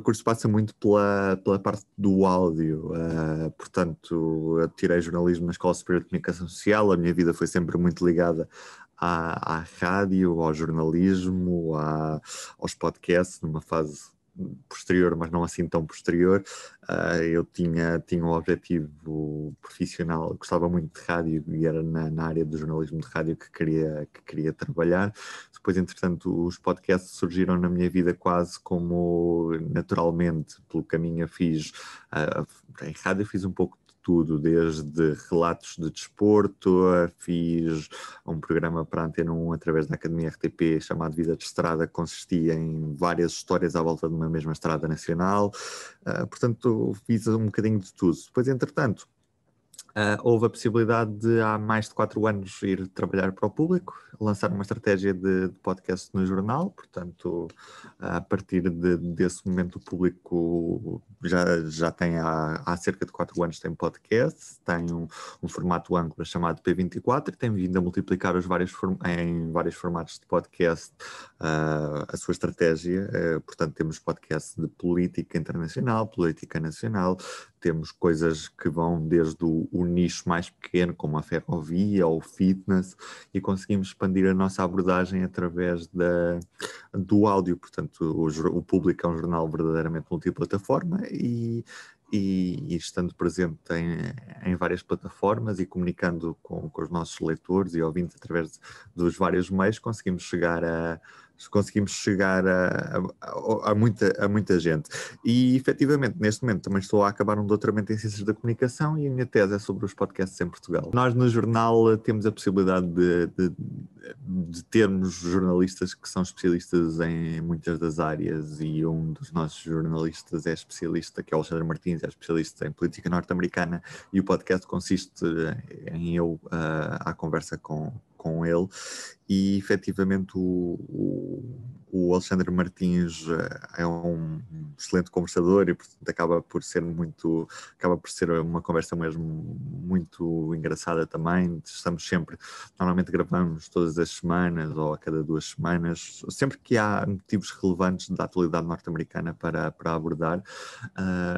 percurso passa muito pela, pela parte do áudio, uh, portanto, eu tirei jornalismo na Escola Superior de Comunicação Social, a minha vida foi sempre muito ligada à, à rádio, ao jornalismo, à, aos podcasts, numa fase posterior, mas não assim tão posterior. Uh, eu tinha, tinha um objetivo profissional, gostava muito de rádio e era na, na área do jornalismo de rádio que queria, que queria trabalhar. Depois, entretanto, os podcasts surgiram na minha vida quase como naturalmente, pelo caminho, fiz. Uh, em rádio fiz um pouco de tudo, desde relatos de desporto, fiz um programa para a Antena 1 através da Academia RTP chamado Vida de Estrada, que consistia em várias histórias à volta de uma mesma estrada nacional. Uh, portanto, fiz um bocadinho de tudo. Depois, entretanto, Uh, houve a possibilidade de, há mais de quatro anos, ir trabalhar para o público, lançar uma estratégia de, de podcast no jornal, portanto, a partir de, desse momento, o público já, já tem há, há cerca de quatro anos tem podcast, tem um, um formato âncora chamado P24, e tem vindo a multiplicar os vários em vários formatos de podcast uh, a sua estratégia. Uh, portanto, temos podcast de política internacional, política nacional, temos coisas que vão desde o, o, nicho mais pequeno, como a ferrovia ou o fitness, e conseguimos expandir a nossa abordagem através da, do áudio. Portanto, o, o público é um jornal verdadeiramente multiplataforma e, e, e, estando presente em, em, várias plataformas e comunicando com, com, os nossos leitores e ouvintes através dos vários meios, conseguimos chegar a, conseguimos chegar a, a, a, muita, a muita gente. E efetivamente, neste momento, também estou a acabar um doutoramento em Ciências da Comunicação e a minha tese é sobre os podcasts em Portugal. Nós, no jornal, temos a possibilidade de, de, de termos jornalistas que são especialistas em muitas das áreas e um dos nossos jornalistas é especialista, que é o Alexandre Martins, é especialista em política norte-americana e o podcast consiste eh, em eu uh, à conversa com, com ele e efetivamente o, o, o Alexandre Martins eh, é um excelente conversador e portanto acaba por ser muito acaba por ser uma conversa mesmo muito engraçada também estamos sempre normalmente gravamos todas as semanas ou a cada duas semanas sempre que há motivos relevantes da atualidade norte-americana para, para abordar uh,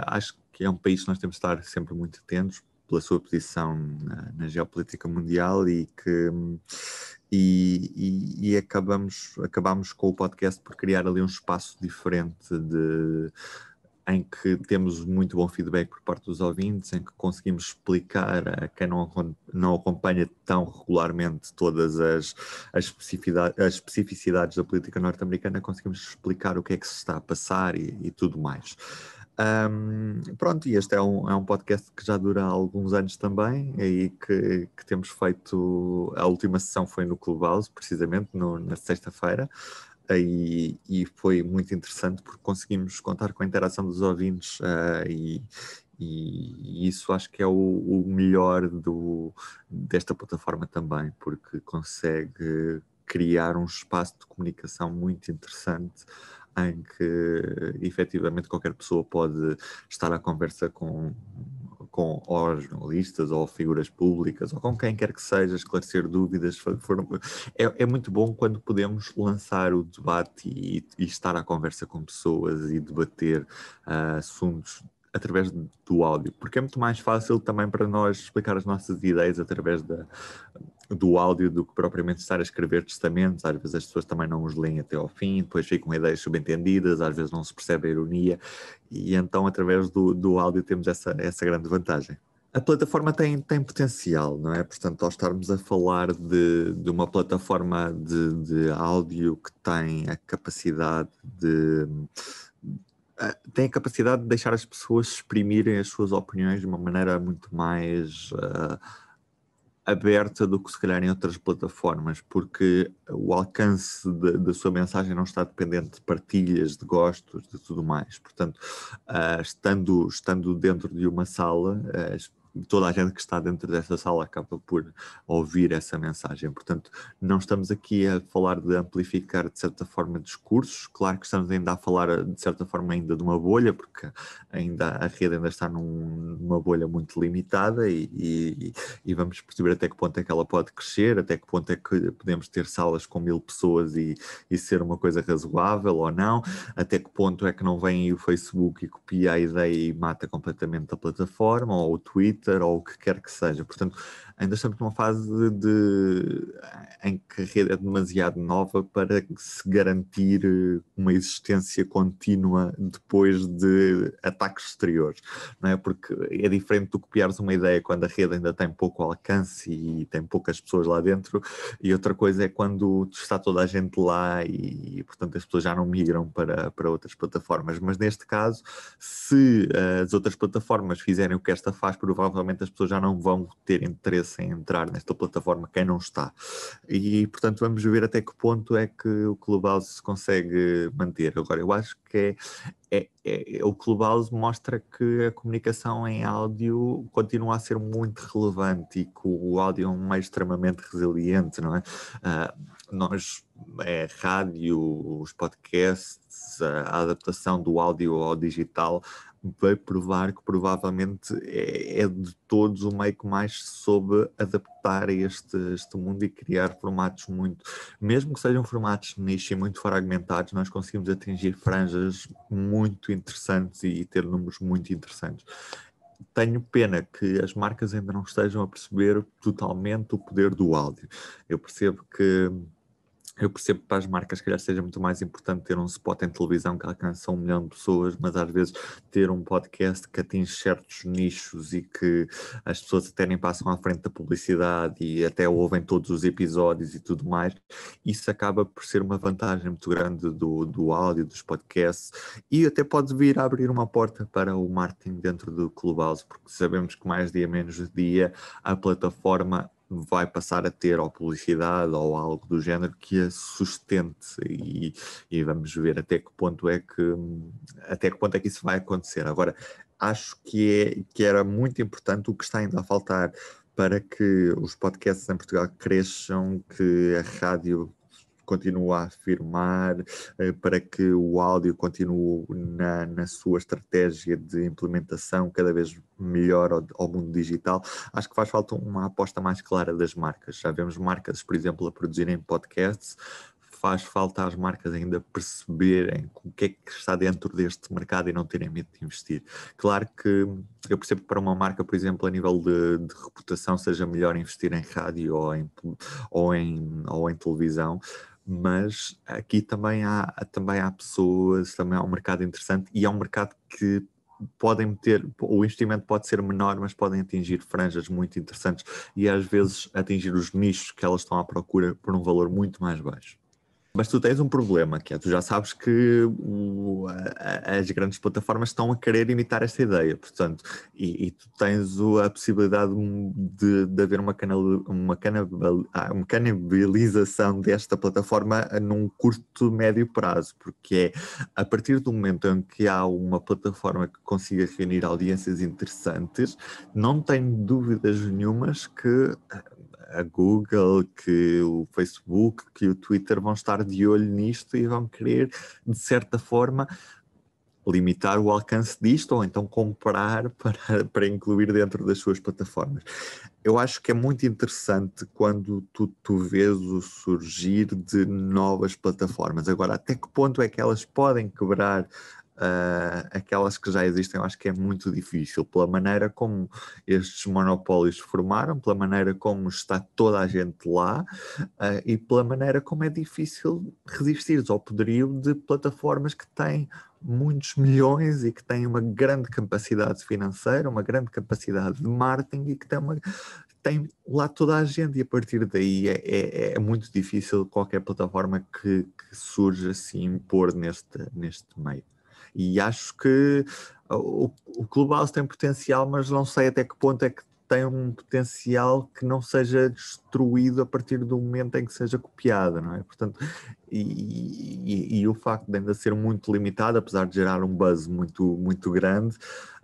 acho que é um país que nós temos de estar sempre muito atentos pela sua posição na, na geopolítica mundial e que e, e, e, acabamos acabamos com o podcast por criar ali um espaço diferente de em que temos muito bom feedback por parte dos ouvintes, em que conseguimos explicar a quem não, não acompanha tão regularmente todas as, as, especificidades as especificidades da política norte-americana, conseguimos explicar o que é que se está a passar e, e tudo mais. Um, pronto, e este é um, é um podcast que já dura alguns anos também e que, que temos feito. A última sessão foi no Clubhouse, precisamente, no, na sexta-feira, e, e, foi muito interessante porque conseguimos contar com a interação dos ouvintes uh, e, e, isso acho que é o, o melhor do, desta plataforma também, porque consegue criar um espaço de comunicação muito interessante em que efetivamente qualquer pessoa pode estar à conversa com, com ou jornalistas ou figuras públicas ou com quem quer que seja, esclarecer dúvidas. For, é, é, muito bom quando podemos lançar o debate e, e estar à conversa com pessoas e debater uh, assuntos através do áudio, porque é muito mais fácil também para nós explicar as nossas ideias através da, do áudio do que propriamente estar a escrever testamentos. Às vezes as pessoas também não os leem até ao fim, depois ficam ideias subentendidas, às vezes não se percebe a ironia, e então através do, do áudio temos essa, essa grande vantagem. A plataforma tem, tem potencial, não é? Portanto, ao estarmos a falar de, de uma plataforma de, de áudio que tem a capacidade de, eh, tem a capacidade de deixar as pessoas exprimirem as suas opiniões de uma maneira muito mais uh, aberta do que se calhar em outras plataformas, porque o alcance da sua mensagem não está dependente de partilhas, de gostos, de tudo mais. Portanto, uh, estando, estando dentro de uma sala, uh, toda a gente que está dentro desta sala acaba por ouvir essa mensagem. Portanto, não estamos aqui a falar de amplificar, de certa forma, discursos. Claro que estamos ainda a falar, de certa forma, ainda de uma bolha, porque ainda a rede ainda está num, numa bolha muito limitada e, e, e, vamos perceber até que ponto é que ela pode crescer, até que ponto é que podemos ter salas com mil pessoas e, e ser uma coisa razoável ou não, até que ponto é que não vem o Facebook e copia a ideia e mata completamente a plataforma, ou o Twitter ou o que quer que seja. Portanto, ainda estamos numa fase de, em que a rede é demasiado nova para se garantir eh, uma existência contínua depois de ataques exteriores, não é? Porque é diferente do copiares uma ideia quando a rede ainda tem pouco alcance e tem poucas pessoas lá dentro, e outra coisa é quando está toda a gente lá e, portanto, as pessoas já não migram para, para outras plataformas. Mas neste caso, se eh, as outras plataformas fizerem o que esta faz, provavelmente as pessoas já não vão ter interesse interesse em entrar nesta plataforma, quem não está. E, portanto, vamos ver até que ponto é que o Clubhouse se consegue manter. Agora, eu acho que é, é, é, o Clubhouse mostra que a comunicação em áudio continua a ser muito relevante e que o áudio é um meio extremamente resiliente, não é? Uh, nós, é, rádio, os podcasts, a adaptação do áudio ao digital vai provar que provavelmente é, é, de todos o meio que mais soube adaptar a este, este mundo e criar formatos muito, mesmo que sejam formatos nicho e muito fragmentados, nós conseguimos atingir franjas muito interessantes e, e ter números muito interessantes. Tenho pena que as marcas ainda não estejam a perceber totalmente o poder do áudio. Eu percebo que eu percebo que para as marcas, que calhar, seja muito mais importante ter um spot em televisão que alcança um milhão de pessoas, mas às vezes ter um podcast que atinge certos nichos e que as pessoas até nem passam à frente da publicidade e até ouvem todos os episódios e tudo mais, isso acaba por ser uma vantagem muito grande do, do áudio, dos podcasts e até pode vir a abrir uma porta para o marketing dentro do Clubhouse, porque sabemos que mais dia menos dia a plataforma vai passar a ter ou publicidade ou algo do género que a sustente e, e, vamos ver até que ponto é que até que ponto é que isso vai acontecer. Agora, acho que, é, que era muito importante o que está ainda a faltar para que os podcasts em Portugal cresçam, que a rádio continua a afirmar, eh, para que o áudio continue na, na sua estratégia de implementação cada vez melhor ao, ao, mundo digital, acho que faz falta uma aposta mais clara das marcas. Já vemos marcas, por exemplo, a produzirem podcasts, faz falta às marcas ainda perceberem o que é que está dentro deste mercado e não terem medo de investir. Claro que eu percebo que para uma marca, por exemplo, a nível de, de reputação, seja melhor investir em rádio ou em, ou em, ou em televisão, mas aqui também há, também há pessoas, também há um mercado interessante e é um mercado que podem ter, o investimento pode ser menor, mas podem atingir franjas muito interessantes e às vezes atingir os nichos que elas estão à procura por um valor muito mais baixo. Mas tu tens um problema, que é tu já sabes que o, a, as grandes plataformas estão a querer imitar esta ideia, portanto, e, e tu tens a possibilidade de, de haver uma, canal, uma, canabal, ah, uma canibalização desta plataforma num curto, médio prazo, porque é a partir do momento em que há uma plataforma que consiga reunir audiências interessantes, não tenho dúvidas nenhumas que a Google, que o Facebook, que o Twitter vão estar de olho nisto e vão querer, de certa forma, limitar o alcance disto ou então comprar para, para incluir dentro das suas plataformas. Eu acho que é muito interessante quando tu, tu vês o surgir de novas plataformas. Agora, até que ponto é que elas podem quebrar Uh, aquelas que já existem, eu acho que é muito difícil, pela maneira como estes monopólios se formaram, pela maneira como está toda a gente lá uh, e pela maneira como é difícil resistir ao poderio de plataformas que têm muitos milhões e que têm uma grande capacidade financeira, uma grande capacidade de marketing e que têm uma, tem lá toda a gente e a partir daí é, é, é muito difícil qualquer plataforma que, que surja se impor neste, neste meio. E acho que ah, o, o Clubhouse tem potencial, mas não sei até que ponto é que tem um potencial que não seja destruído a partir do momento em que seja copiada, não é? Portanto, e, e, e o facto de ainda ser muito limitado, apesar de gerar um buzz muito, muito grande,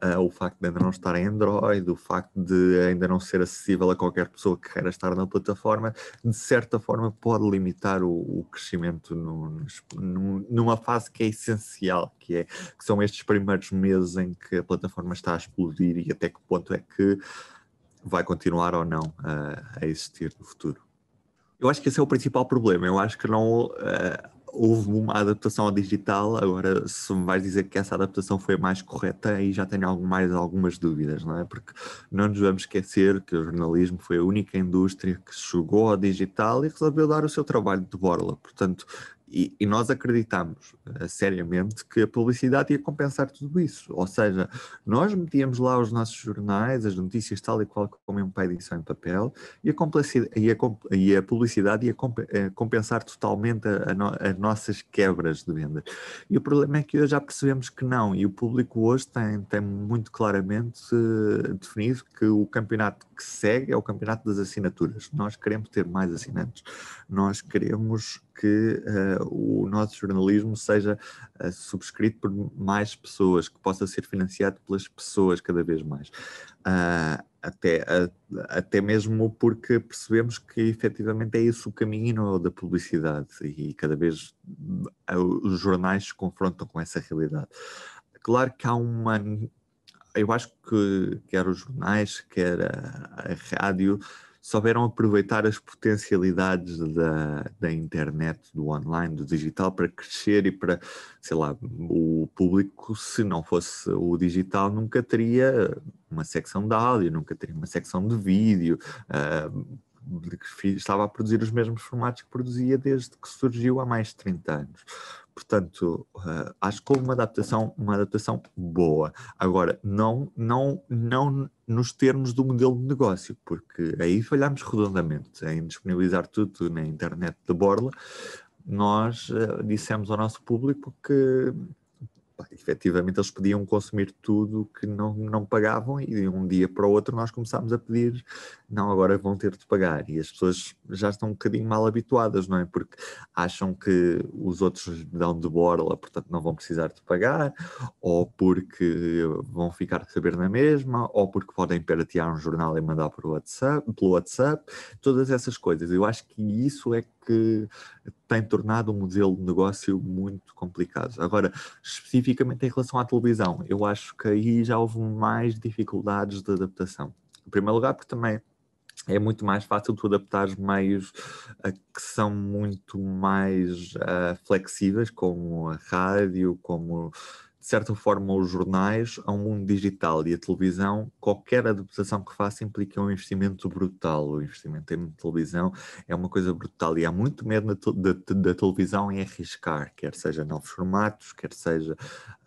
uh, o facto de ainda não estar em Android, o facto de ainda não ser acessível a qualquer pessoa que queira estar na plataforma, de certa forma pode limitar o, o crescimento no, no, numa fase que é essencial, que, é, que são estes primeiros meses em que a plataforma está a explodir e até que ponto é que vai continuar ou não eh, a existir no futuro. Eu acho que esse é o principal problema. Eu acho que não uh, houve uma adaptação ao digital. Agora, se me vais dizer que essa adaptação foi mais correta, aí já tenho algum, mais algumas dúvidas, não é? Porque não nos vamos esquecer que o jornalismo foi a única indústria que chegou ao digital e resolveu dar o seu trabalho de borla. Portanto, e, e, nós acreditamos uh, seriamente que a publicidade ia compensar tudo isso. Ou seja, nós metíamos lá os nossos jornais, as notícias tal e qual como em uma edição em papel, e a, e a, e a publicidade ia comp eh, compensar totalmente a, no as nossas quebras de venda. E o problema é que hoje já percebemos que não, e o público hoje tem, tem muito claramente uh, definido que o campeonato que segue é o campeonato das assinaturas. Nós queremos ter mais assinantes, nós queremos que uh, o nosso jornalismo seja uh, subscrito por mais pessoas, que possa ser financiado pelas pessoas cada vez mais. Uh, até, até mesmo porque percebemos que efetivamente é esse o caminho da publicidade e cada vez eh, os jornais se confrontam com essa realidade. Claro que há uma eu acho que quer os jornais, quer a, a rádio, souberam aproveitar as potencialidades da, da internet, do online, do digital para crescer e para, sei lá, o público, se não fosse o digital, nunca teria uma secção de áudio, nunca teria uma secção de vídeo. Uh, de que estava a produzir os mesmos formatos que produzia desde que surgiu há mais de 30 anos. Portanto, uh, acho que houve uma adaptação, uma adaptação boa. Agora, não, não, não nos termos do modelo de negócio, porque aí falhámos redondamente em disponibilizar tudo na internet de borla. Nós uh, dissemos ao nosso público que pá, efetivamente eles podiam consumir tudo que não, não pagavam e de um dia para o outro nós começámos a pedir, não, agora vão ter de pagar. E as pessoas já estão um bocadinho mal habituadas, não é? Porque acham que os outros dão de borla, portanto não vão precisar de pagar, ou porque vão ficar a saber na mesma, ou porque podem piratear um jornal e mandar por WhatsApp, pelo WhatsApp, todas essas coisas. Eu acho que isso é que que tem tornado um modelo de negócio muito complicado. Agora, especificamente em relação à televisão, eu acho que aí já houve mais dificuldades de adaptação. Em primeiro lugar, porque também é muito mais fácil tu adaptares meios eh, que são muito mais eh, flexíveis, como a rádio, como de certa forma, os jornais ao mundo digital e a televisão, qualquer adaptação que faça implica um investimento brutal. O investimento em televisão é uma coisa brutal e há muito medo da, televisão em arriscar, quer seja novos formatos, quer seja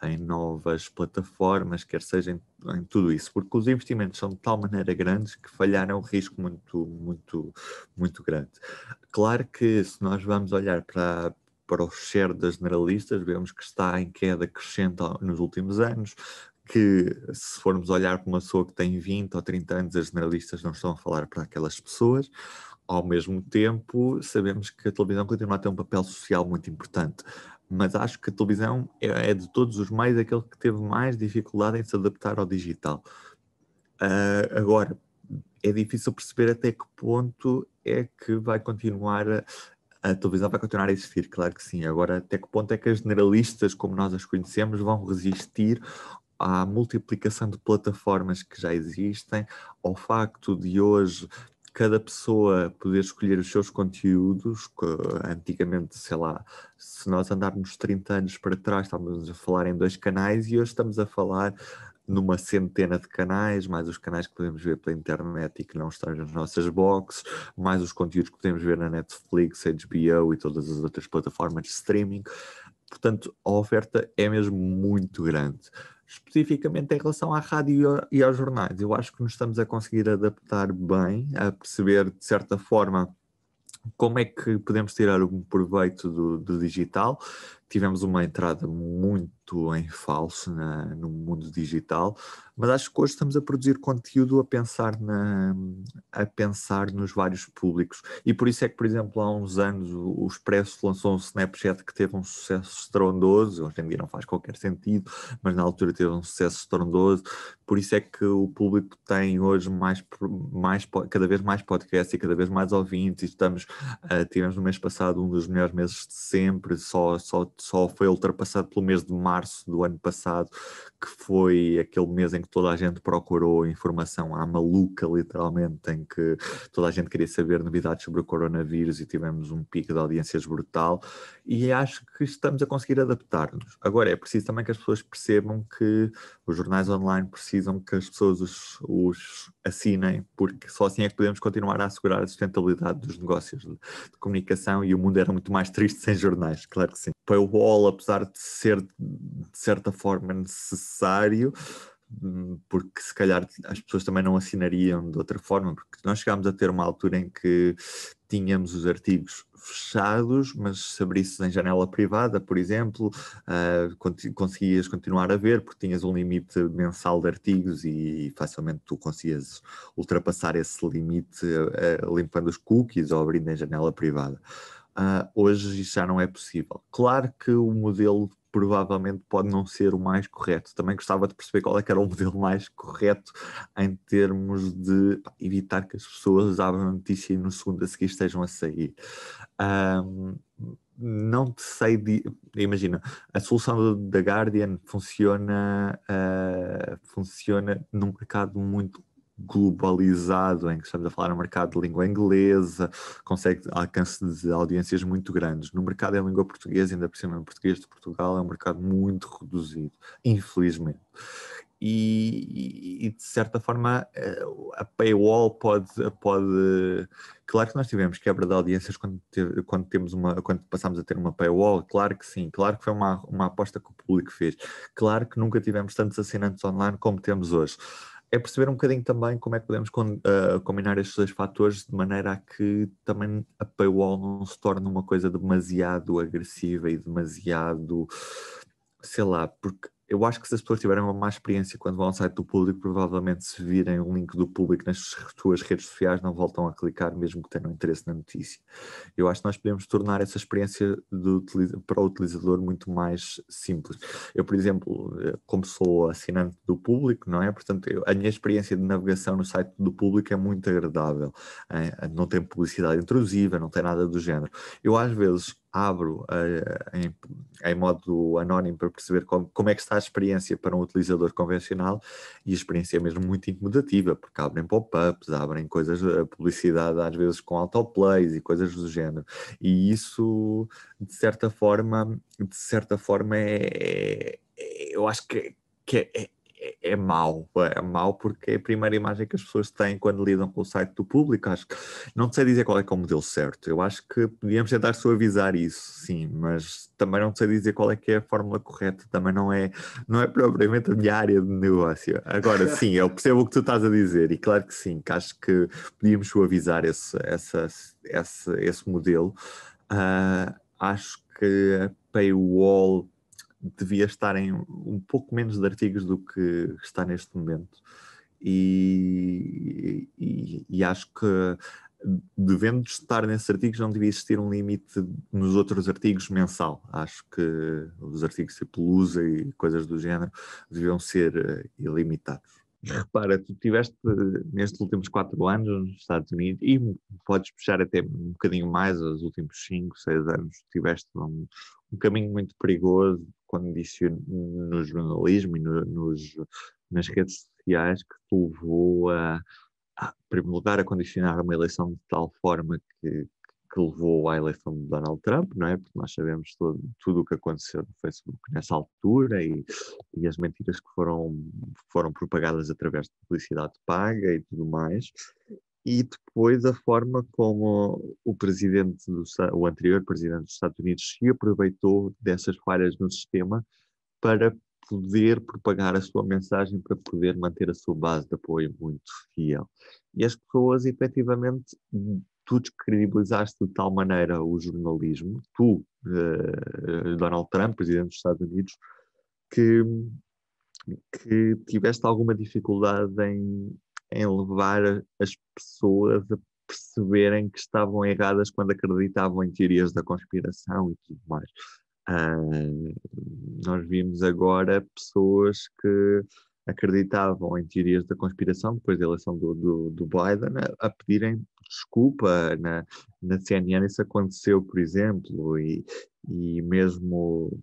em novas plataformas, quer seja em, em tudo isso, porque os investimentos são de tal maneira grandes que falhar é um risco muito, muito, muito grande. Claro que se nós vamos olhar para para o share das generalistas, vemos que está em queda crescente nos últimos anos, que se formos olhar para uma pessoa que tem 20 ou 30 anos, as generalistas não estão a falar para aquelas pessoas. Ao mesmo tempo, sabemos que a televisão continua a ter um papel social muito importante, mas acho que a televisão é, é de todos os meios aquele que teve mais dificuldade em se adaptar ao digital. Uh, agora, é difícil perceber até que ponto é que vai continuar a, a televisão vai continuar a existir, claro que sim. Agora, até que ponto é que as generalistas, como nós as conhecemos, vão resistir à multiplicação de plataformas que já existem, ao facto de hoje cada pessoa poder escolher os seus conteúdos, que antigamente, sei lá, se nós andarmos 30 anos para trás, estávamos a falar em dois canais e hoje estamos a falar numa centena de canais, mais os canais que podemos ver pela internet e que não estão nas nossas boxes, mais os conteúdos que podemos ver na Netflix, HBO e todas as outras plataformas de streaming. Portanto, a oferta é mesmo muito grande. Especificamente em relação à rádio e aos jornais, eu acho que nos estamos a conseguir adaptar bem, a perceber de certa forma como é que podemos tirar algum proveito do, do digital. Tivemos uma entrada muito muito em falso na, no mundo digital, mas acho que hoje estamos a produzir conteúdo a pensar, na, a pensar nos vários públicos. E por isso é que, por exemplo, há uns anos o, Expresso lançou um Snapchat que teve um sucesso estrondoso, hoje em dia não faz qualquer sentido, mas na altura teve um sucesso estrondoso. Por isso é que o público tem hoje mais, mais cada vez mais podcasts e cada vez mais ouvintes. Estamos, uh, tivemos no mês passado um dos melhores meses de sempre, só, só, só foi ultrapassado pelo mês de março do ano passado, que foi aquele mês em que toda a gente procurou informação à maluca, literalmente, em que toda a gente queria saber novidades sobre o coronavírus e tivemos um pico de audiências brutal. E acho que estamos a conseguir adaptar-nos. Agora, é preciso também que as pessoas percebam que os jornais online precisam que as pessoas os, os assinem, porque só assim é que podemos continuar a assegurar a sustentabilidade dos negócios de, de comunicação e o mundo era muito mais triste sem jornais, claro que sim. Paywall, apesar de ser de certa forma necessário, hum, porque se calhar as pessoas também não assinariam de outra forma, porque nós chegámos a ter uma altura em que tínhamos os artigos fechados, mas se abrisses em janela privada, por exemplo, uh, ah, cont conseguias continuar a ver, porque tinhas um limite mensal de artigos e facilmente tu conseguias ultrapassar esse limite uh, limpando os cookies ou abrindo em janela privada. Uh, hoje isso já não é possível. Claro que o modelo provavelmente pode não ser o mais correto. Também gostava de perceber qual é que era o modelo mais correto em termos de evitar que as pessoas abram a notícia e no segundo a seguir estejam a sair. Um, não te sei. De, imagina, a solução da Guardian funciona, uh, funciona num mercado muito globalizado, em que estamos a falar no mercado de língua inglesa, consegue alcance de audiências muito grandes. No mercado em língua portuguesa, ainda por cima em português de Portugal, é um mercado muito reduzido, infelizmente. E, e, de certa forma eh, a paywall pode, pode claro que nós tivemos quebra de audiências quando, quando temos uma quando passámos a ter uma paywall claro que sim claro que foi uma, uma aposta que o público fez claro que nunca tivemos tantos assinantes online como temos hoje é perceber um bocadinho também como é que podemos uh, combinar estes dois fatores de maneira a que também a paywall não se torne uma coisa demasiado agressiva e demasiado, sei lá, porque eu acho que se as pessoas tiverem uma má experiência quando vão ao site do público, provavelmente se virem um link do público nas suas redes sociais, não voltam a clicar, mesmo que tenham interesse na notícia. Eu acho que nós podemos tornar essa experiência do, para o utilizador muito mais simples. Eu, por exemplo, eh, como sou assinante do público, não é? Portanto, eu, a minha experiência de navegação no site do público é muito agradável. É? Não tem publicidade intrusiva, não tem nada do género. Eu, às vezes, abro em, em, modo anónimo para perceber como, como, é que está a experiência para um utilizador convencional e a experiência é mesmo muito incomodativa, porque abrem pop-ups, abrem coisas, eh, publicidade às vezes com autoplays e coisas do género. E isso, de certa forma, de certa forma é, é eu acho que, que é, é é, é, é, mau, é, é mau porque é a primeira imagem que as pessoas têm quando lidam com o site do público. Acho que não sei dizer qual é que é o modelo certo. Eu acho que podíamos tentar suavizar isso, sim, mas também não sei dizer qual é que é a fórmula correta. Também não é, não é propriamente a minha área de negócio. Agora, sim, eu percebo o que tu estás a dizer e claro que sim, que acho que podíamos suavizar esse, essa, esse, esse modelo. Uh, acho que a paywall devia estar em um pouco menos de artigos do que está neste momento. E, e, e acho que devendo estar nesses artigos não devia existir um limite nos outros artigos mensal. Acho que os artigos tipo Lusa e coisas do género deviam ser eh, ilimitados. Repara, tu estiveste eh, nestes últimos quatro anos nos Estados Unidos e podes puxar até um bocadinho mais, os últimos cinco, seis anos, tiveste um, um caminho muito perigoso quando disse no jornalismo e no, nos, nas redes sociais que te levou a, a, em primeiro lugar, a condicionar uma eleição de tal forma que, que levou à eleição de Donald Trump, não é? Porque nós sabemos todo, tudo o que aconteceu no Facebook nessa altura e, e as mentiras que foram, foram propagadas através de publicidade paga e tudo mais e depois a forma como o presidente do, o anterior presidente dos Estados Unidos se aproveitou dessas falhas no sistema para poder propagar a sua mensagem, para poder manter a sua base de apoio muito fiel. E as pessoas, efetivamente, tu descredibilizaste de tal maneira o jornalismo, tu, eh, Donald Trump, presidente dos Estados Unidos, que, que tiveste alguma dificuldade em em levar as pessoas a perceberem que estavam erradas quando acreditavam em teorias da conspiração e tudo mais. Uh, nós vimos agora pessoas que acreditavam em teorias da conspiração depois da eleição do, do, do Biden a, a, pedirem desculpa na, na CNN isso aconteceu por exemplo e, e mesmo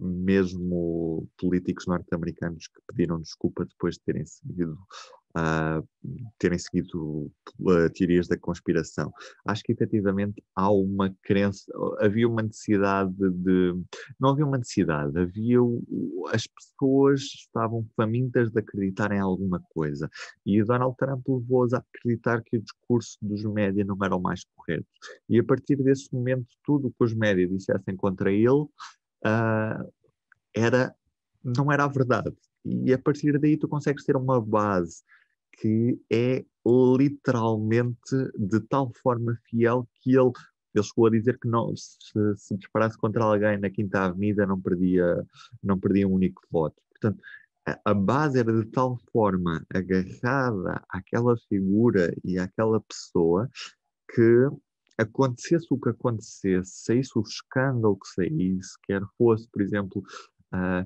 mesmo políticos norte-americanos que pediram desculpa depois de terem seguido a terem seguido eh, teorias da conspiração. Acho que efetivamente há uma crença, havia uma necessidade de. Não havia uma necessidade, havia. As pessoas estavam famintas de acreditar em alguma coisa. E o Donald Trump levou-as a acreditar que o discurso dos média não era o mais correto. E a partir desse momento, tudo o que os média dissessem contra ele uh, era. Não era a verdade. E a partir daí tu consegues ter uma base que é literalmente de tal forma fiel que ele, ele chegou a dizer que não, se, se disparasse contra alguém na Quinta Avenida não perdia, não perdia um único voto. Portanto, a, a base era de tal forma agarrada àquela figura e àquela pessoa que acontecesse o que acontecesse, saísse o escândalo que saísse, quer fosse, por exemplo, Uh,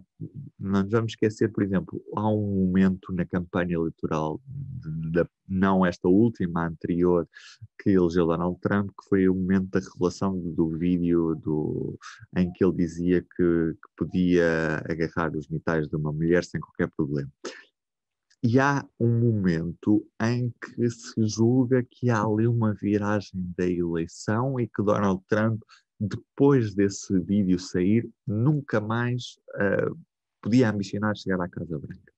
não vamos esquecer, por exemplo, há um momento na campanha eleitoral, de, de, não esta última, a anterior, que elegeu Donald Trump, que foi o momento da revelação do vídeo do, em que ele dizia que, que podia agarrar os mitais de uma mulher sem qualquer problema. E há um momento em que se julga que há ali uma viragem da eleição e que Donald Trump depois desse vídeo sair, nunca mais uh, podia ambicionar chegar à Casa Branca.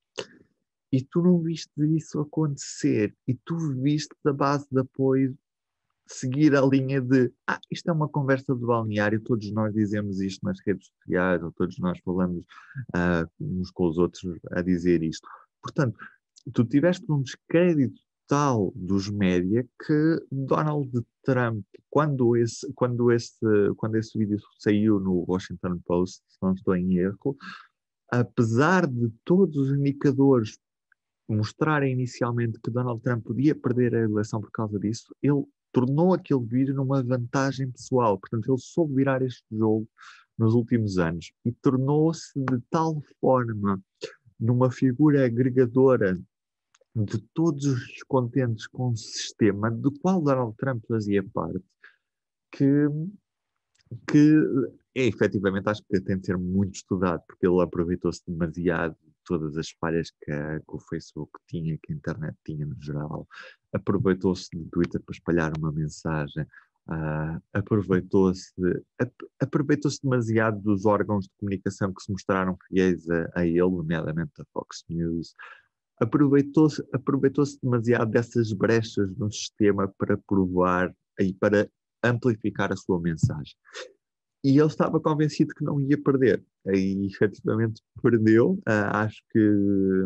E tu não viste isso acontecer, e tu viste a base de apoio seguir a linha de ah, isto é uma conversa de balneário, todos nós dizemos isto nas redes sociais, ou todos nós falamos uh, uns com os outros a dizer isto. Portanto, tu tiveste um descrédito brutal dos média que Donald Trump, quando esse, quando esse, quando esse vídeo saiu no Washington Post, se não estou em erro, apesar de todos os indicadores mostrarem inicialmente que Donald Trump podia perder a eleição por causa disso, ele tornou aquele vídeo numa vantagem pessoal. Portanto, ele soube virar este jogo nos últimos anos e tornou-se de tal forma numa figura agregadora de todos os descontentes com o sistema do qual Donald Trump fazia parte, que, que é efetivamente acho que tem de ser muito estudado, porque ele aproveitou-se demasiado de todas as falhas que, que, o Facebook tinha, que a internet tinha no geral, aproveitou-se do Twitter para espalhar uma mensagem. Uh, aproveitou-se ap aproveitou-se demasiado dos órgãos de comunicação que se mostraram fiéis a, a ele, nomeadamente a Fox News, aproveitou-se aproveitou demasiado dessas brechas no sistema para provar e para amplificar a sua mensagem. E ele estava convencido que não ia perder, e efetivamente perdeu. Uh, acho que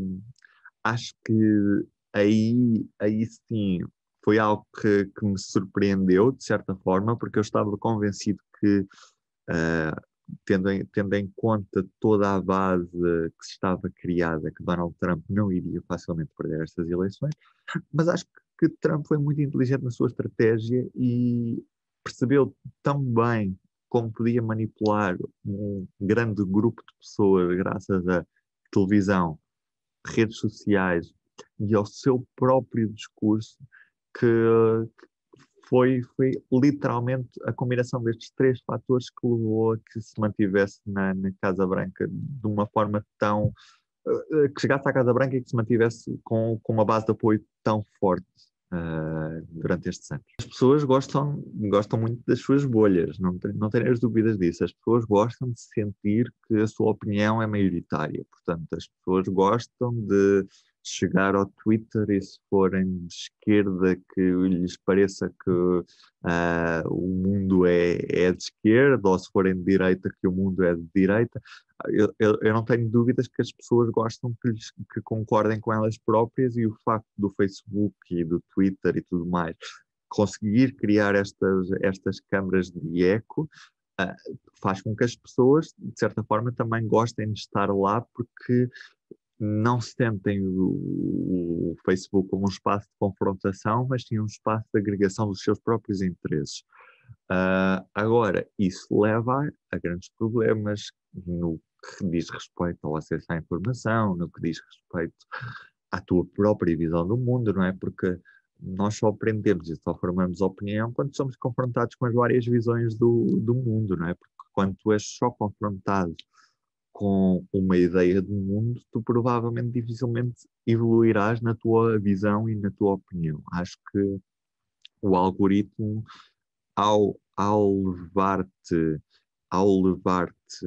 acho que aí, aí sim foi algo que, que, me surpreendeu de certa forma, porque eu estava convencido que uh, tendo em, tendo em conta toda a base que se estava criada, que Donald Trump não iria facilmente perder estas eleições, mas acho que Trump foi muito inteligente na sua estratégia e percebeu tão bem como podia manipular um grande grupo de pessoas graças à televisão, redes sociais e ao seu próprio discurso que, foi, foi literalmente a combinação destes três fatores que levou a que se mantivesse na, na Casa Branca de uma forma tão. Eh, eh, que chegasse à Casa Branca e que se mantivesse com, com uma base de apoio tão forte. Uh, durante estes anos. As pessoas gostam, gostam muito das suas bolhas, não, não tenho as dúvidas disso. As pessoas gostam de sentir que a sua opinião é maioritária, portanto, as pessoas gostam de chegar ao Twitter e se forem de esquerda que lhes pareça que uh, o mundo é, é de esquerda ou se forem de direita que o mundo é de direita. Ah, eu, eu, eu não tenho dúvidas que as pessoas gostam que, lhes, que concordem com elas próprias e o facto do Facebook e do Twitter e tudo mais conseguir criar estas, estas câmaras de eco uh, faz com que as pessoas, de certa forma, também gostem de estar lá porque não se o, o, Facebook como um espaço de confrontação, mas sim um espaço de agregação dos seus próprios interesses. Uh, agora, isso leva a, a, grandes problemas no que diz respeito ao acesso à informação, no que diz respeito à tua própria visão do mundo, não é? Porque nós só aprendemos e só formamos opinião quando somos confrontados com as várias visões do, do mundo, não é? Porque quando tu és só confrontado com uma ideia de mundo, tu provavelmente dificilmente evoluirás na tua visão e na tua opinião. Acho que o algoritmo, ao, ao levar-te ao levar-te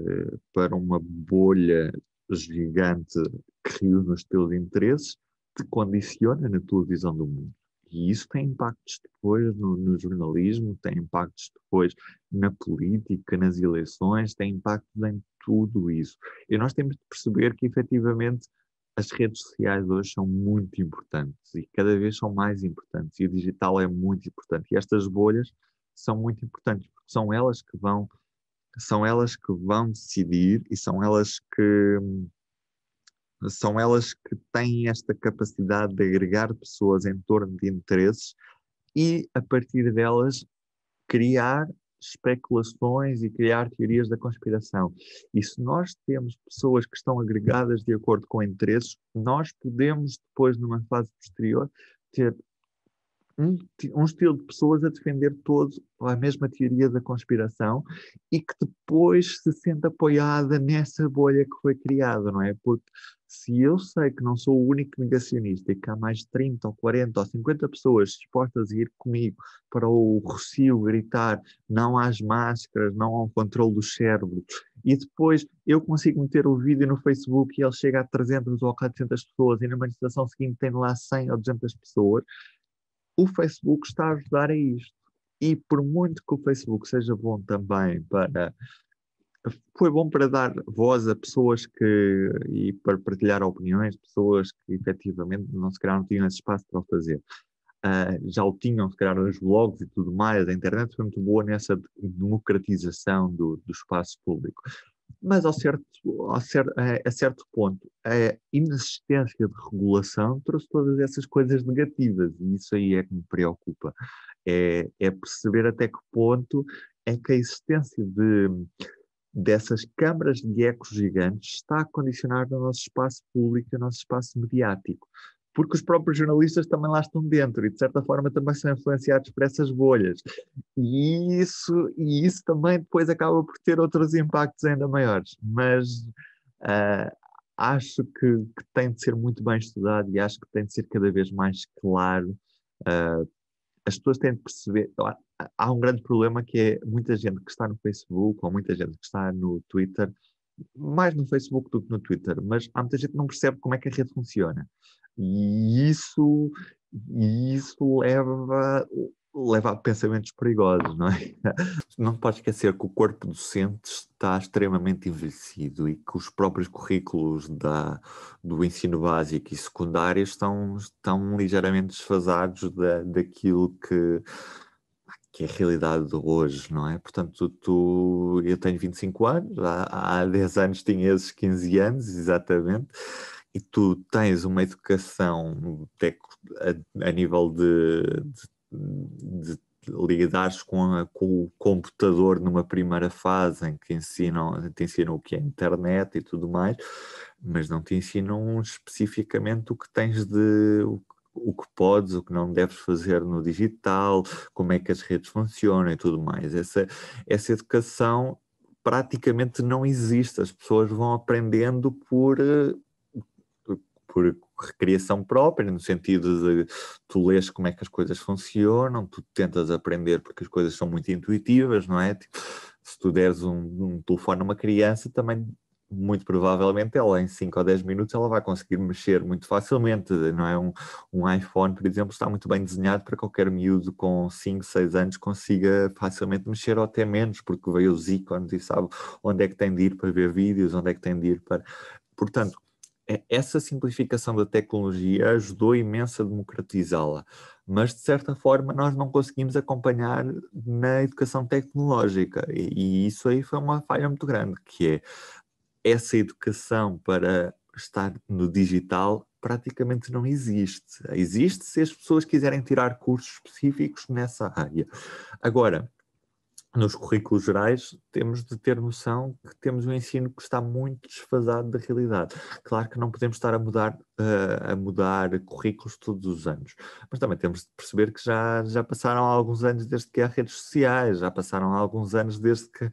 para uma bolha gigante que reúne os teus interesses, te condiciona na tua visão do mundo. E isso tem impactos depois no, no, jornalismo, tem impactos depois na política, nas eleições, tem impactos em tudo isso. E nós temos de perceber que, efetivamente, as redes sociais hoje são muito importantes e cada vez são mais importantes, e o digital é muito importante. E estas bolhas são muito importantes, porque são elas que vão, são elas que vão decidir e são elas que hum, são elas que têm esta capacidade de agregar pessoas em torno de interesses e, a partir delas, criar especulações e criar teorias da conspiração. E se nós temos pessoas que estão agregadas de acordo com interesses, nós podemos depois, numa fase posterior, ter um, um estilo de pessoas a defender todo a mesma teoria da conspiração e que depois se sente apoiada nessa bolha que foi criada, não é? Porque se eu sei que não sou o único negacionista e que há mais de 30 ou 40 ou 50 pessoas dispostas a ir comigo para o Rocio gritar não às máscaras, não ao controle do cérebro, e depois eu consigo meter o vídeo no Facebook e ele chega a 300 ou 400 pessoas e na manifestação seguinte tem lá 100 ou 200 pessoas, o Facebook está a ajudar a isto. E por muito que o Facebook seja bom também para foi bom para dar voz a pessoas que, e para partilhar opiniões, pessoas que efetivamente não se calhar não tinham esse espaço para o fazer. Uh, já o tinham, se criaram os blogs e tudo mais. A internet foi muito boa nessa democratização do, do espaço público. Mas, ao certo, ao certo, a, a certo ponto, a inexistência de regulação trouxe todas essas coisas negativas, e isso aí é que me preocupa. É, é perceber até que ponto é que a existência de dessas câmaras de ecos gigantes está a condicionar o nosso espaço público, o nosso espaço mediático. Porque os próprios jornalistas também lá estão dentro e, de certa forma, também são influenciados por essas bolhas. E isso, e isso também depois acaba por ter outros impactos ainda maiores. Mas uh, acho que, que, tem de ser muito bem estudado e acho que tem de ser cada vez mais claro. Uh, as pessoas têm de perceber. Ah, há um grande problema que é muita gente que está no Facebook ou muita gente que está no Twitter, mais no Facebook do que no Twitter, mas há muita gente que não percebe como é que a rede funciona. E isso, isso leva, leva a pensamentos perigosos, não é? Não pode esquecer que o corpo docente está extremamente envelhecido e que os próprios currículos da, do ensino básico e secundário estão, estão ligeiramente desfasados da, daquilo que que é a realidade de hoje, não é? Portanto, tu, eu tenho 25 anos, há, há 10 anos tinha esses 15 anos, exatamente, e tu tens uma educação a, a nível de, de, de lidares com, a, com, o computador numa primeira fase em que ensinam, te ensinam o que é internet e tudo mais, mas não te ensinam especificamente o que tens de o, o que podes, o que não deves fazer no digital, como é que as redes funcionam e tudo mais. Essa, essa educação praticamente não existe. As pessoas vão aprendendo por, eh, por recriação própria, no sentido de tu lês como é que as coisas funcionam, tu tentas aprender porque as coisas são muito intuitivas, não é? Tipo, se tu deres um, um telefone a uma criança, também muito provavelmente ela em 5 ou 10 minutos ela vai conseguir mexer muito facilmente, não é? Um, um iPhone, por exemplo, está muito bem desenhado para qualquer miúdo com 5, 6 anos consiga facilmente mexer ou até menos, porque veio os ícones e sabe onde é que tem de ir para ver vídeos, onde é que tem de ir para... Portanto, essa simplificação da tecnologia ajudou imenso a democratizá-la, mas de certa forma nós não conseguimos acompanhar na educação tecnológica e, e isso aí foi uma falha muito grande, que é essa educação para estar no digital praticamente não existe. Existe se as pessoas quiserem tirar cursos específicos nessa área. Agora, nos currículos gerais, temos de ter noção que temos um ensino que está muito desfasado da realidade. Claro que não podemos estar a mudar uh, a mudar currículos todos os anos. Mas também temos de perceber que já, já passaram alguns anos desde que há redes sociais, já passaram alguns anos desde que,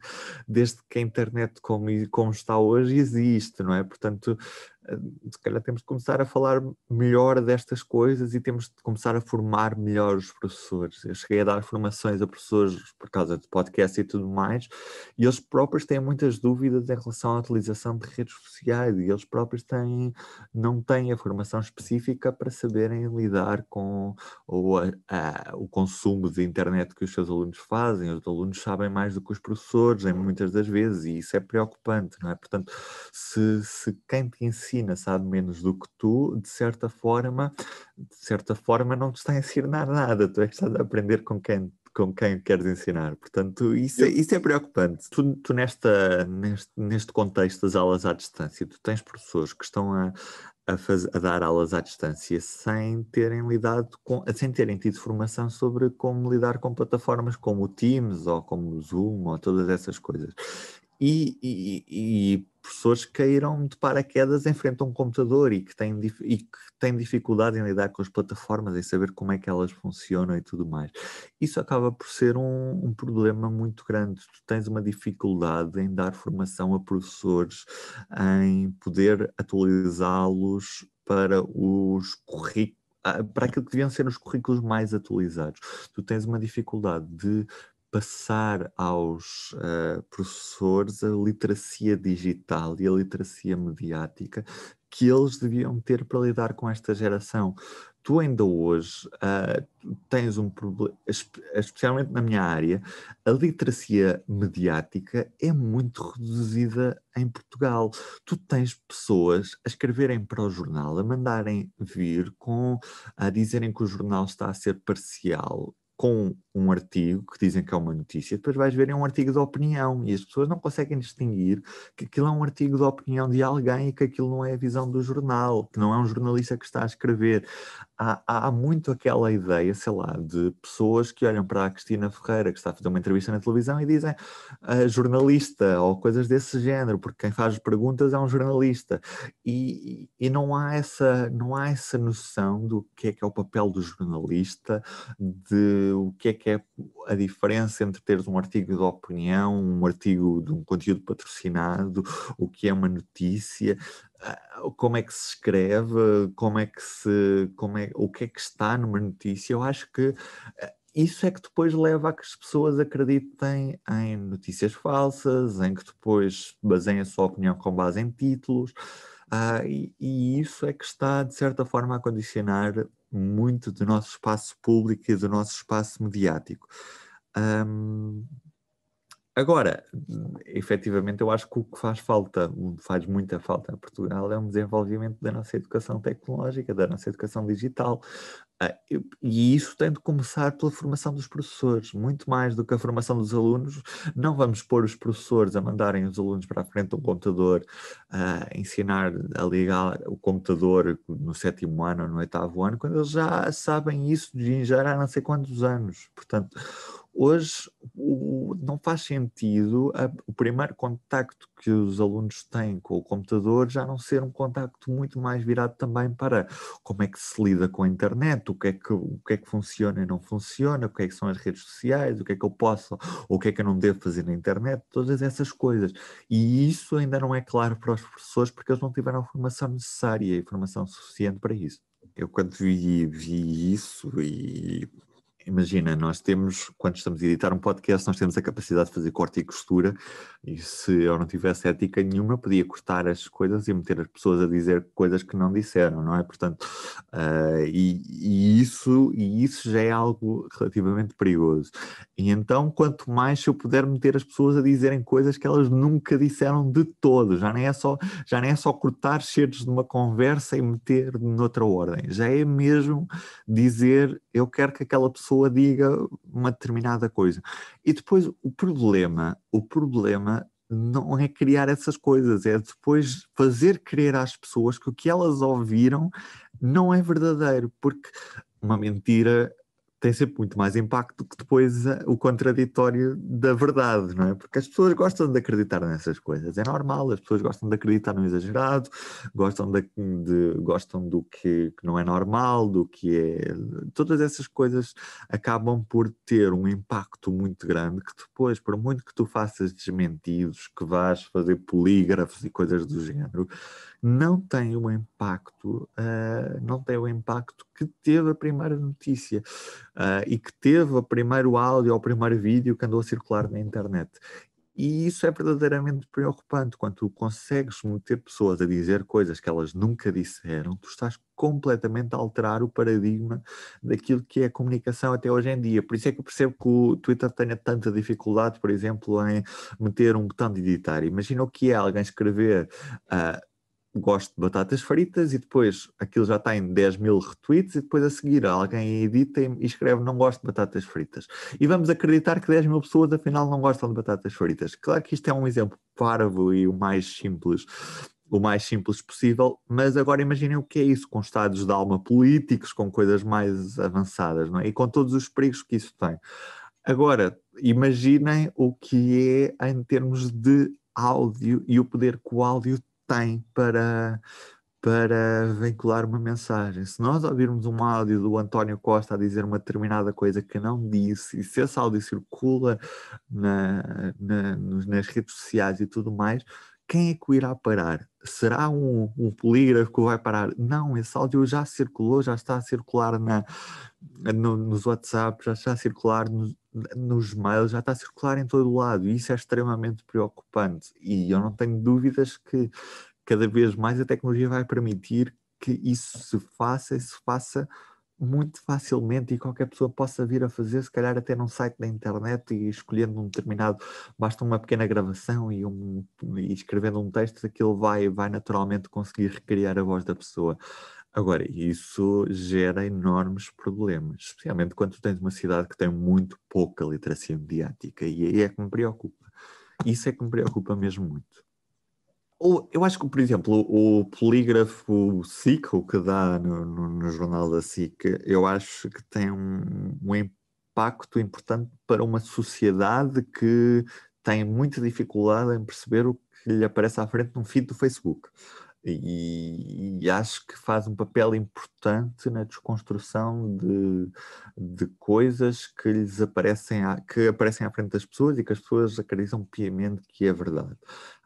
desde que a internet como, como está hoje existe, não é? Portanto, eh, se calhar temos de começar a falar melhor destas coisas e temos de começar a formar melhor os professores. Eu cheguei a dar formações a professores por causa de podcast e tudo mais, e eles próprios têm muitas dúvidas em relação à utilização de redes sociais, e eles próprios têm, não têm formação específica para saberem lidar com a, o consumo de internet que os seus alunos fazem. Os alunos sabem mais do que os professores, em muitas das vezes, e isso é preocupante, não é? Portanto, se, se quem te ensina sabe menos do que tu, de certa forma, de certa forma não te está a ensinar nada, tu é estás a aprender com quem com quem queres ensinar. Portanto, isso, é, isso é preocupante. Tu, tu nesta, neste, neste contexto das aulas à distância, tu tens professores que estão a, a, faz, a dar aulas à distância sem terem lidado com, sem terem tido formação sobre como lidar com plataformas como o Teams ou como o Zoom ou todas essas coisas e, e, e professores que caíram de paraquedas em frente a um computador e que, têm, e que têm dificuldade em lidar com as plataformas e saber como é que elas funcionam e tudo mais. Isso acaba por ser um, um problema muito grande. Tu tens uma dificuldade em dar formação a professores, em poder atualizá-los para os currículos ah, para aquilo que deviam ser os currículos mais atualizados. Tu tens uma dificuldade de passar aos uh, professores a literacia digital e a literacia mediática que eles deviam ter para lidar com esta geração. Tu ainda hoje uh, tens um problema, especialmente na minha área, a literacia mediática é muito reduzida em Portugal. Tu tens pessoas a escreverem para o jornal, a mandarem vir com a dizerem que o jornal está a ser parcial com um artigo que dizem que é uma notícia, depois vais ver é um artigo de opinião e as pessoas não conseguem distinguir que aquilo é um artigo de opinião de alguém e que aquilo não é a visão do jornal, que não é um jornalista que está a escrever. Há, há, muito aquela ideia, sei lá, de pessoas que olham para a Cristina Ferreira, que está a fazer uma entrevista na televisão, e dizem ah, jornalista ou coisas desse género, porque quem faz perguntas é um jornalista. E, e não, há essa, não há essa noção do que é que é o papel do jornalista, de o que é que é a diferença entre teres um artigo de opinião, um artigo de um conteúdo patrocinado, o que é uma notícia, ah, como é que se escreve, como é que se, como é, o que é que está numa notícia. Eu acho que ah, isso é que depois leva a que as pessoas acreditem em notícias falsas, em que depois baseiem a sua opinião com base em títulos. Ah, e, e isso é que está, de certa forma, a condicionar muito do nosso espaço público e do nosso espaço mediático. Um, agora, efetivamente, eu acho que o que faz falta, faz muita falta a Portugal, é um desenvolvimento da nossa educação tecnológica, da nossa educação digital, ah, e isso tem de começar pela formação dos professores, muito mais do que a formação dos alunos. Não vamos pôr os professores a mandarem os alunos para a frente do computador, a ah, ensinar a ligar o computador no sétimo ano ou no oitavo ano, quando eles já sabem isso de já há não sei quantos anos. Portanto, Hoje o, não faz sentido a, o primeiro contacto que os alunos têm com o computador já não ser um contacto muito mais virado também para como é que se lida com a internet, o que é que, o que, é que funciona e não funciona, o que é que são as redes sociais, o que é que eu posso ou o que é que eu não devo fazer na internet, todas essas coisas. E isso ainda não é claro para os professores porque eles não tiveram a formação necessária e formação suficiente para isso. Eu quando vi, vi isso e Imagina, nós temos, quando estamos a editar um podcast, nós temos a capacidade de fazer corte e costura, e se eu não tivesse ética nenhuma, eu podia cortar as coisas e meter as pessoas a dizer coisas que não disseram, não é? Portanto, uh, e, e, isso, e isso já é algo relativamente perigoso. E então, quanto mais eu puder meter as pessoas a dizerem coisas que elas nunca disseram de todo, já nem é só, já nem é só cortar cheiros de uma conversa e meter noutra ordem, já é mesmo dizer eu quero que aquela pessoa pessoa diga uma determinada coisa. E depois o problema, o problema não é criar essas coisas, é depois fazer crer às pessoas que o que elas ouviram não é verdadeiro, porque uma mentira tem sempre muito mais impacto que depois eh, o contraditório da verdade, não é? Porque as pessoas gostam de acreditar nessas coisas, é normal, as pessoas gostam de acreditar no exagerado, gostam, de, de gostam do que, que, não é normal, do que é. Todas essas coisas acabam por ter um impacto muito grande que depois, por muito que tu faças desmentidos, que vás fazer polígrafos e coisas do género, não tem o impacto, uh, não tem o impacto que teve a primeira notícia uh, e que teve o primeiro áudio ou o primeiro vídeo que andou a circular na internet. E isso é verdadeiramente preocupante. Quando tu consegues meter pessoas a dizer coisas que elas nunca disseram, tu estás completamente a alterar o paradigma daquilo que é a comunicação até hoje em dia. Por isso é que eu percebo que o Twitter tenha tanta dificuldade, por exemplo, em meter um botão de editar. Imagina o que é alguém escrever. Uh, gosto de batatas fritas e depois aquilo já está em 10 mil retweets e depois a seguir alguém edita e escreve não gosto de batatas fritas. E vamos acreditar que 10 mil pessoas afinal não gostam de batatas fritas. Claro que isto é um exemplo parvo e o mais simples o mais simples possível, mas agora imaginem o que é isso, com estados de alma políticos, com coisas mais avançadas, não é? E com todos os perigos que isso tem. Agora, imaginem o que é em termos de áudio e o poder que o áudio tem para, para veicular uma mensagem. Se nós ouvirmos um áudio do António Costa a dizer uma determinada coisa que não disse, e se esse áudio circula na, na, nas redes sociais e tudo mais, quem é que o irá parar? Será um, um polígrafo que vai parar? Não, esse áudio já circulou, já está a circular na, no, nos WhatsApp, já está a circular no, nos mails, já está a circular em todo o lado. E isso é extremamente preocupante. E eu não tenho dúvidas que cada vez mais a tecnologia vai permitir que isso se faça e se faça muito facilmente e qualquer pessoa possa vir a fazer, se calhar até num site da internet e escolhendo um determinado, basta uma pequena gravação e, um, e escrevendo um texto, aquilo vai, vai naturalmente conseguir recriar a voz da pessoa. Agora, isso gera enormes problemas, especialmente quando tens uma cidade que tem muito pouca literacia mediática e aí é que me preocupa. Isso é que me preocupa mesmo muito eu acho que, por exemplo, o polígrafo SIC, o que dá no, no, no, jornal da SIC, eu acho que tem um, um impacto importante para uma sociedade que tem muita dificuldade em perceber o que lhe aparece à frente num feed do Facebook. E, e, acho que faz um papel importante na desconstrução de, de coisas que lhes aparecem que aparecem à frente das pessoas e que as pessoas acreditam piamente que é verdade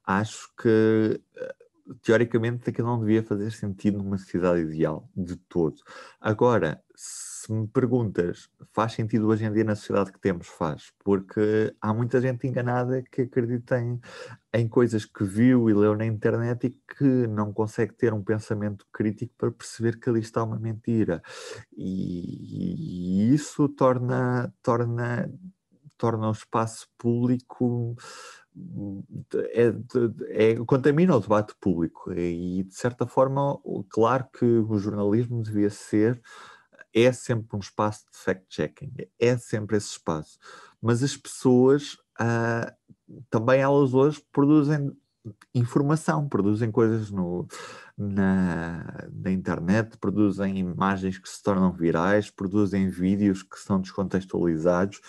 acho que eh, teoricamente aquilo não devia fazer sentido numa sociedade ideal, de todo. Agora, se me perguntas, faz sentido hoje em dia na sociedade que temos? Faz, porque há muita gente enganada que acredita em, em coisas que viu e leu na internet e que não consegue ter um pensamento crítico para perceber que ali está uma mentira. E, e isso torna, torna, torna o espaço público é, é, contamina o debate público e, de certa forma, claro que o jornalismo devia ser, é sempre um espaço de fact-checking, é sempre esse espaço, mas as pessoas ah, também elas hoje produzem informação, produzem coisas no, na, na, internet, produzem imagens que se tornam virais, produzem vídeos que são descontextualizados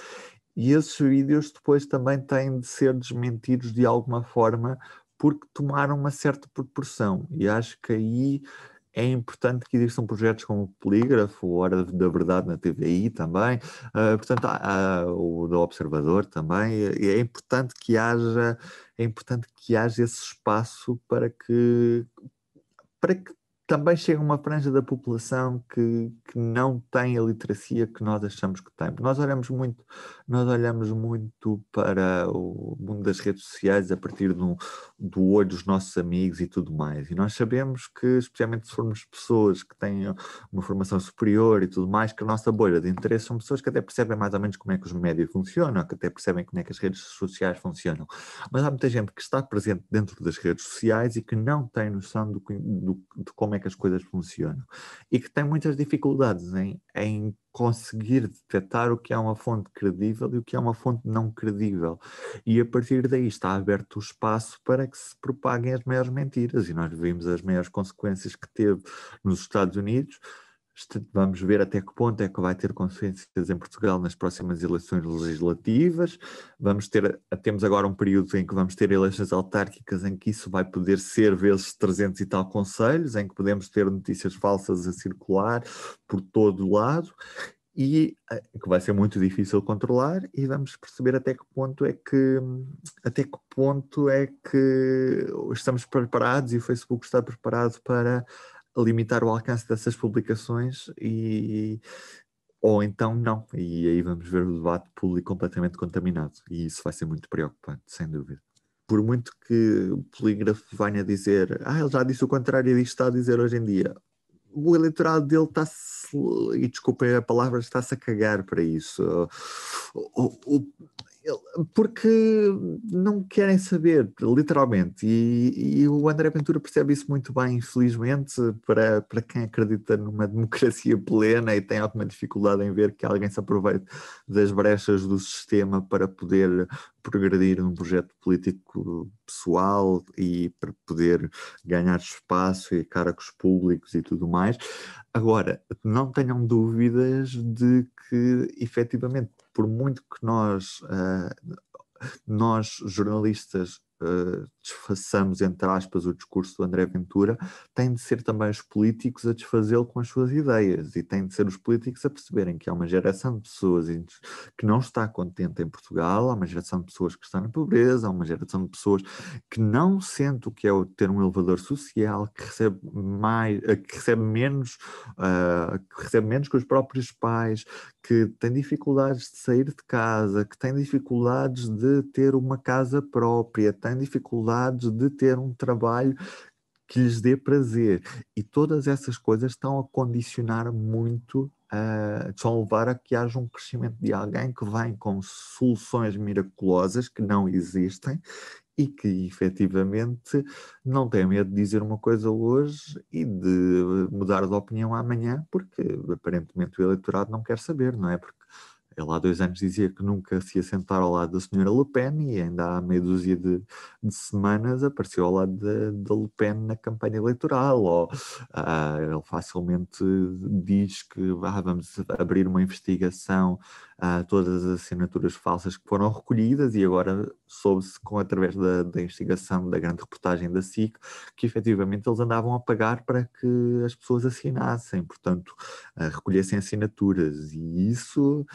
e esses vídeos depois também têm de ser desmentidos de alguma forma porque tomaram uma certa proporção. E acho que aí é importante que existam projetos como o Polígrafo, o Hora da Verdade na TVI também, uh, portanto, há, há, o do Observador também, é importante que haja, é importante que haja esse espaço para que, para que também chega uma franja da população que, que não tem a literacia que nós achamos que tem. Nós olhamos muito, nós olhamos muito para o mundo das redes sociais a partir do, do olho dos nossos amigos e tudo mais. E nós sabemos que, especialmente se formos pessoas que têm uma formação superior e tudo mais, que a nossa bolha de interesse são pessoas que até percebem mais ou menos como é que os médias funcionam, que até percebem como é que as redes sociais funcionam. Mas há muita gente que está presente dentro das redes sociais e que não tem noção do, do, de como é é que as coisas funcionam e que tem muitas dificuldades em, em conseguir detectar o que é uma fonte credível e o que é uma fonte não credível. E a partir daí está aberto o espaço para que se propaguem as maiores mentiras e nós vimos as maiores consequências que teve nos Estados Unidos Vamos ver até que ponto é que vai ter consequências em Portugal nas próximas eleições legislativas. Vamos ter, eh, temos agora um período em que vamos ter eleições autárquicas em que isso vai poder ser vezes 300 e tal conselhos, em que podemos ter notícias falsas a circular por todo o lado e eh, que vai ser muito difícil controlar e vamos perceber até que ponto é que até que ponto é que estamos preparados e o Facebook está preparado para limitar o alcance dessas publicações e, ou então não. E aí vamos ver o debate público completamente contaminado. E isso vai ser muito preocupante, sem dúvida. Por muito que o polígrafo venha dizer, ah, ele já disse o contrário disto está a dizer hoje em dia. O eleitorado dele está-se, e desculpem a palavra, está-se a cagar para isso. O, o, porque não querem saber, literalmente. E, e, o André Ventura percebe isso muito bem, infelizmente, para, para quem acredita numa democracia plena e tem alguma dificuldade em ver que alguém se aproveite das brechas do sistema para poder progredir num projeto político pessoal e para poder ganhar espaço e cargos públicos e tudo mais. Agora, não tenham dúvidas de que efetivamente por muito que nós, eh, nós jornalistas, eh, desfaçamos, entre aspas, o discurso do André Ventura, tem de ser também os políticos a desfazê-lo com as suas ideias e tem de ser os políticos a perceberem que há uma geração de pessoas que não está contente em Portugal, há uma geração de pessoas que está na pobreza, há uma geração de pessoas que não sente o que é ter um elevador social, que recebe, mais, eh, que recebe menos, uh, que recebe menos que os próprios pais, que tem dificuldades de sair de casa, que tem dificuldades de ter uma casa própria, tem dificuldades vontade de ter um trabalho que lhes dê prazer. E todas essas coisas estão a condicionar muito, uh, estão a levar a que haja um crescimento de alguém que vem com soluções miraculosas que não existem e que efetivamente não tem medo de dizer uma coisa hoje e de mudar de opinião amanhã, porque aparentemente o eleitorado não quer saber, não é? Porque ele há dois anos dizia que nunca se ia sentar ao lado da senhora Le Pen e ainda há meia dúzia de, de semanas apareceu ao lado da Le Pen na campanha eleitoral. Ou, ah, ele facilmente diz que ah, vamos abrir uma investigação a ah, todas as assinaturas falsas que foram recolhidas e agora soube-se com através da, da investigação da grande reportagem da SIC que efetivamente eles andavam a pagar para que as pessoas assinassem, portanto, ah, recolhessem assinaturas e isso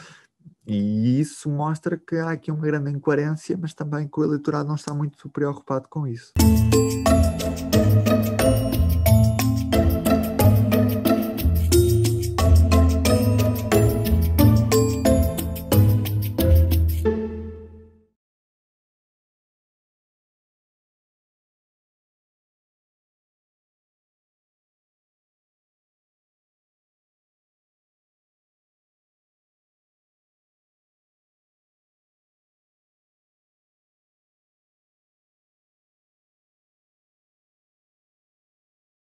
e isso mostra que há aqui uma grande incoerência, mas também que o eleitorado não está muito preocupado com isso.